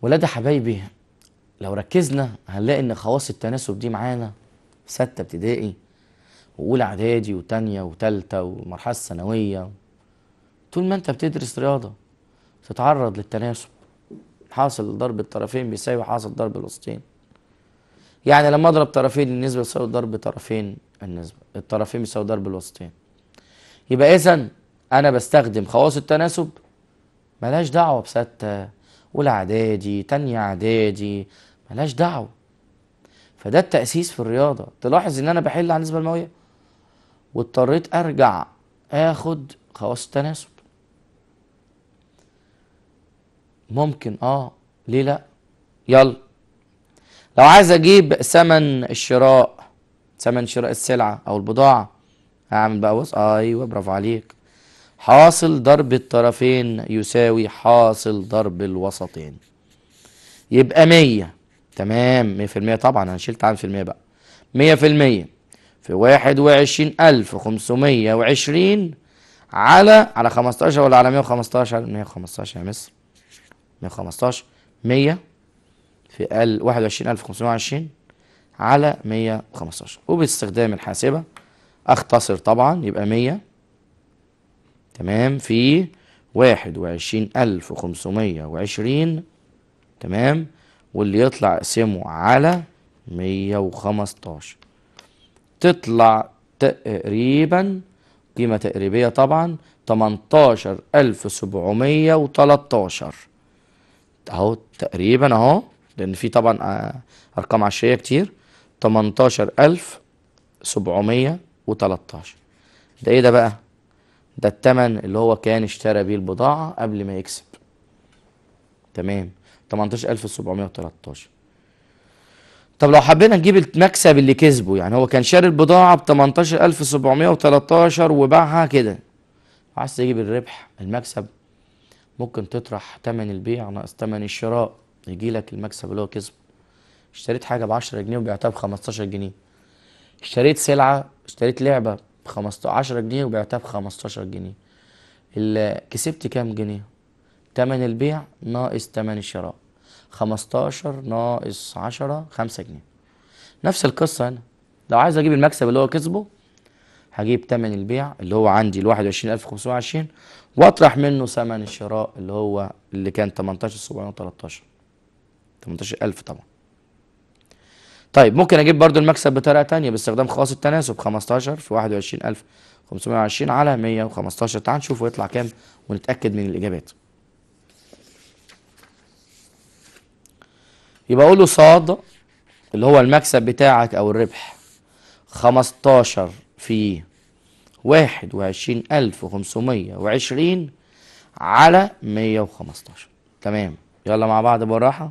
ولاد حبايبي لو ركزنا هنلاقي ان خواص التناسب دي معانا ستة ابتدائي وأولى إعدادي وتانية وتالتة والمرحلة الثانوية طول ما أنت بتدرس رياضة تتعرض للتناسب حاصل ضرب الطرفين بيساوي حاصل ضرب الوسطين يعني لما أضرب طرفين النسبة بتساوي ضرب طرفين النسبة الطرفين بيساوي ضرب الوسطين يبقى إذا أنا بستخدم خواص التناسب ملهاش دعوة بستة أولى إعدادي تانية إعدادي ملهاش دعوة فده التأسيس في الرياضة تلاحظ إن أنا بحل على النسبة المئوية واضطريت أرجع آخد خواص التناسب ممكن آه ليه لأ يلا لو عايز أجيب ثمن الشراء ثمن شراء السلعة أو البضاعة هعمل بقى وص أيوه برافو عليك حاصل ضرب الطرفين يساوي حاصل ضرب الوسطين يبقى مية تمام مية في المية طبعا انا شلت عن في المية بقى مية في المية في واحد وعشرين ألف خمسمية وعشرين على على خمستاشر ولا على مية وخمستاشر مية وخمستاشر يا مصر مية وخمستاشر مية في ال واحد وعشرين ألف خمسمية وعشرين على مية وخمستاشر وباستخدام الحاسبة أختصر طبعا يبقى مية تمام في واحد وعشرين ألف وخمسمية وعشرين تمام واللي يطلع اقسمه على مية وخمستاشر تطلع تقريبا قيمة تقريبية طبعا تمنتاشر ألف سبعمية وتلاتاشر أهو تقريبا أهو لأن في طبعا آه، أرقام عشرية كتير تمنتاشر ألف سبعمية وتلاتاشر ده إيه ده بقى؟ ده التمن اللي هو كان اشترى بيه البضاعة قبل ما يكسب تمام 18713 طب لو حبينا نجيب المكسب اللي كسبه يعني هو كان شاري البضاعة ب 18713 وباعها كده عايز تجيب الربح المكسب ممكن تطرح تمن البيع ناقص تمن الشراء يجي لك المكسب اللي هو كسبه اشتريت حاجة ب 10 جنيه وبعتها ب 15 جنيه اشتريت سلعة اشتريت لعبة ب 15 جنيه وبعتها ب 15 جنيه كسبت كام جنيه تمن البيع ناقص تمن الشراء 15 ناقص 10 5 جنيه نفس القصه هنا لو عايز اجيب المكسب اللي هو كسبه هجيب تمن البيع اللي هو عندي ال 21520 واطرح منه ثمن الشراء اللي هو اللي كان 18713 18000 طبعا طيب ممكن اجيب برضو المكسب بطريقه تانية باستخدام خاص التناسب 15 في 21520 على 115 تعال نشوف ويطلع كام ونتاكد من الاجابات يبقى اقول له صاد اللي هو المكسب بتاعك او الربح 15 في 21520 على 115 تمام يلا مع بعض بالراحه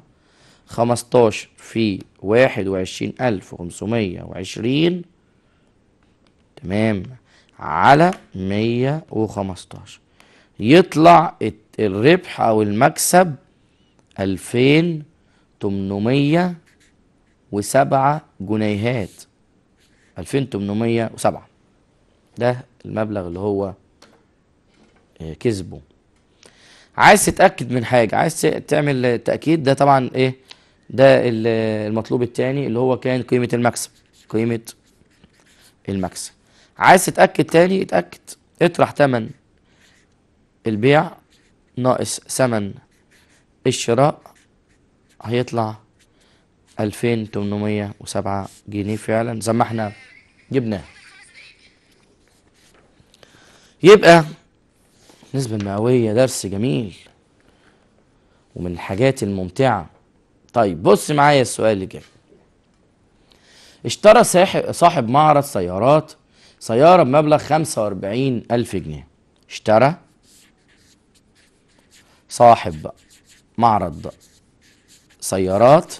خمستاشر في واحد وعشرين ألف وخمسمية وعشرين تمام على مية وخمستاشر يطلع الربح أو المكسب ألفين تمنمية وسبعة جنيهات ألفين تمنمية وسبعة ده المبلغ اللي هو آه، كسبه عايز تتاكد من حاجه عايز تعمل تاكيد ده طبعا ايه ده المطلوب الثاني اللي هو كان قيمه المكسب قيمه المكسب عايز تتاكد تاني اتاكد اطرح ثمن البيع ناقص ثمن الشراء هيطلع 2807 جنيه فعلا زي ما احنا جبناه يبقى النسبة المئوية درس جميل ومن الحاجات الممتعة طيب بص معايا السؤال اللي جاي اشترى صاحب معرض سيارات سيارة بمبلغ 45 ألف جنيه اشترى صاحب معرض سيارات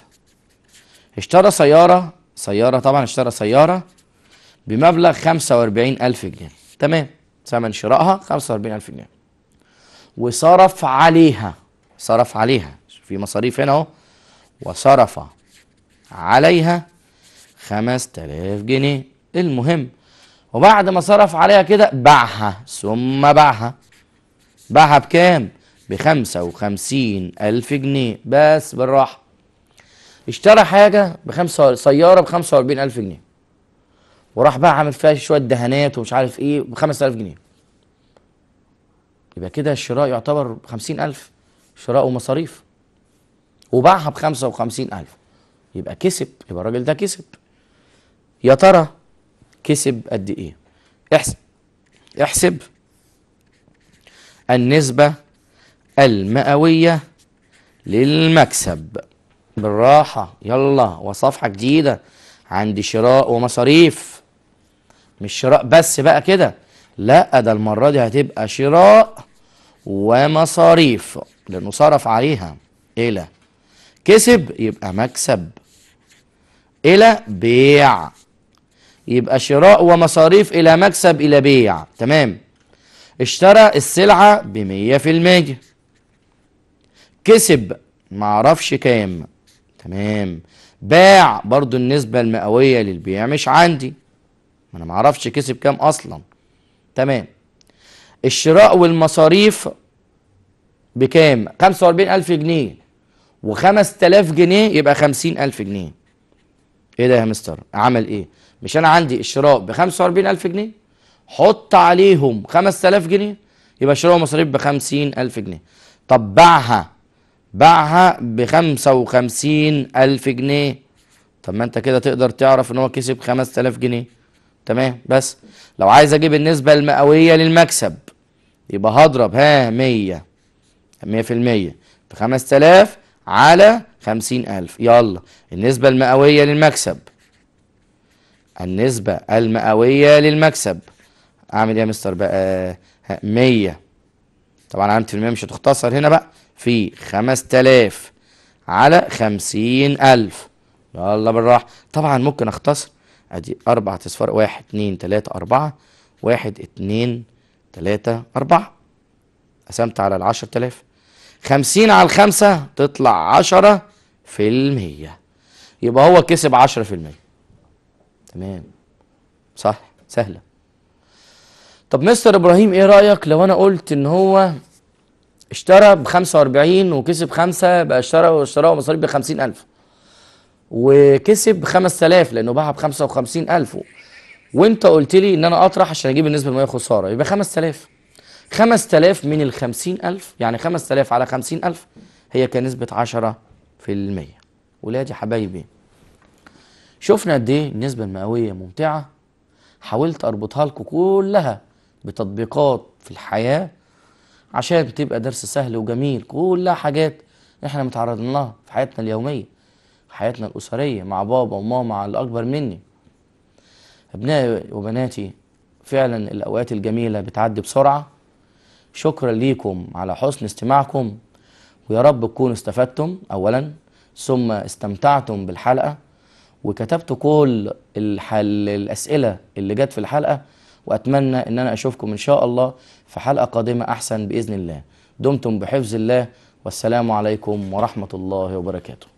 اشترى سيارة سيارة طبعا اشترى سيارة بمبلغ 45 ألف جنيه تمام ثمن شرائها 45 ألف جنيه وصرف عليها صرف عليها في مصاريف هنا اهو وصرف عليها خمس تلاف جنيه المهم وبعد ما صرف عليها كده باعها ثم باعها باعها بكام بخمسة وخمسين ألف جنيه بس بالراحة اشترى حاجة بخمسة سيارة بخمسة وأربعين ألف جنيه وراح بقى عامل فيها شوية دهانات ومش عارف إيه بخمسة ألف جنيه يبقى كده الشراء يعتبر خمسين ألف شراء ومصاريف وباعها ب 55000 يبقى كسب يبقى الراجل ده كسب يا ترى كسب قد ايه احسب احسب النسبة المئوية للمكسب بالراحة يلا وصفحة جديدة عندي شراء ومصاريف مش شراء بس بقى كده لا ده المرة دي هتبقى شراء ومصاريف لأنه صرف عليها إيه كسب يبقى مكسب إلى بيع يبقى شراء ومصاريف إلى مكسب إلى بيع تمام اشترى السلعة بمية في المية كسب معرفش كام تمام باع برضو النسبة المئوية للبيع مش عندي ما أنا معرفش كسب كام أصلا تمام الشراء والمصاريف بكام الف جنيه و5000 جنيه يبقى 50000 جنيه ايه ده يا مستر عمل ايه مش انا عندي الشراء ب 45000 جنيه حط عليهم 5000 جنيه يبقى شراء ومصاريف ب 50000 جنيه طب باعها باعها ب 55000 جنيه طب ما انت كده تقدر تعرف ان هو كسب 5000 جنيه تمام بس لو عايز اجيب النسبه المئويه للمكسب يبقى هضرب ها 100 100% ب 5000 على خمسين ألف يلا النسبة المئوية للمكسب النسبة المئوية للمكسب أعمل إيه يا مستر بقى آه، مية طبعا علامة المية مش هتختصر هنا بقى في خمس تلاف على خمسين ألف يلا بالراحة طبعا ممكن أختصر أدي أربع أصفار واحد اتنين تلاتة أربعة واحد اتنين تلاتة أربعة قسمت على العشر تلاف خمسين على الخمسة تطلع عشرة في المية يبقى هو كسب عشرة في المية تمام صح سهلة طب مستر إبراهيم إيه رأيك لو أنا قلت إن هو اشترى ب 45 وكسب خمسة بقى اشترى واشتراه مصاريف ب 50000 وكسب 5000 لأنه باعها ب 55000 وأنت قلت لي إن أنا أطرح عشان أجيب النسبة المالية خسارة يبقى 5000 5000 من ال 50000 يعني 5000 على 50000 هي كنسبة 10% ولادي حبايبي شفنا قد ايه النسبة المئوية ممتعة حاولت اربطها لكم كلها بتطبيقات في الحياة عشان تبقى درس سهل وجميل كلها حاجات احنا متعرضين لها في حياتنا اليومية في حياتنا الأسرية مع بابا وماما على الأكبر مني أبنائي وبناتي فعلا الأوقات الجميلة بتعدي بسرعة شكرا ليكم على حسن استماعكم ويا رب تكونوا استفدتم أولا ثم استمتعتم بالحلقة وكتبت كل الحل الأسئلة اللي جت في الحلقة وأتمنى أن أنا أشوفكم إن شاء الله في حلقة قادمة أحسن بإذن الله دمتم بحفظ الله والسلام عليكم ورحمة الله وبركاته